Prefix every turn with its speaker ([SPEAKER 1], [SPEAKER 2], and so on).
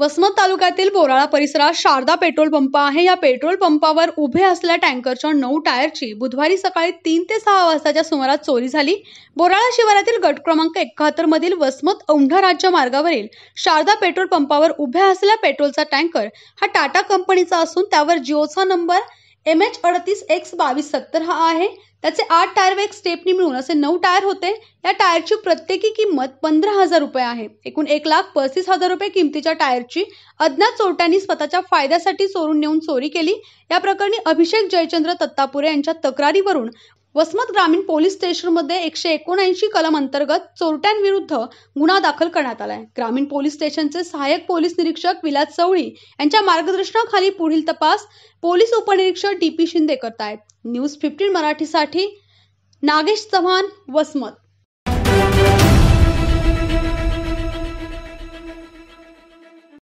[SPEAKER 1] वसमत तालुक्यातील बोराळा परिसरात Sharda petrol pump आहे या पेट्रोल पंपावर उभे असलेल्या टँकरच्या नऊ टायरची बुधवारी सकाळी तीन ते सहा वाजताच्या सुमारास चोरी झाली बोराळा शिवारातील गट क्रमांक एकाहत्तर मधील वसमत औंढा राज्य मार्गावरील शारदा पेट्रोल पंपावर उभ्या असलेला पेट्रोलचा टँकर हा टाटा कंपनीचा असून त्यावर जिओचा नंबर एम एच अडतीस एक्स बावीस सत्तर हा आहे त्याचे आठ टायर व एक स्टेपनी मिळून असे नऊ टायर होते या टायरची प्रत्येकी किंमत पंधरा हजार रुपये आहे एकूण एक लाख पस्तीस हजार रुपये किमतीच्या टायरची अज्ञात चोरट्यांनी स्वतःच्या फायद्यासाठी चोरून नेऊन चोरी केली या प्रकरणी अभिषेक जयचंद्र तत्तापुरे यांच्या तक्रारीवरून वसमत ग्रामीण पोलीस स्टेशनमध्ये एकशे एकोणऐंशी कलम अंतर्गत चोरट्यांविरुद्ध गुन्हा दाखल करण्यात आलाय ग्रामीण पोलीस स्टेशनचे सहाय्यक पोलीस निरीक्षक विलास चवळी यांच्या मार्गदर्शनाखाली पुढील तपास पोलीस उपनिरीक्षक डी पी शिंदे करतायत न्यूज फिफ्टीन मराठीसाठी नागेश चव्हाण वसमत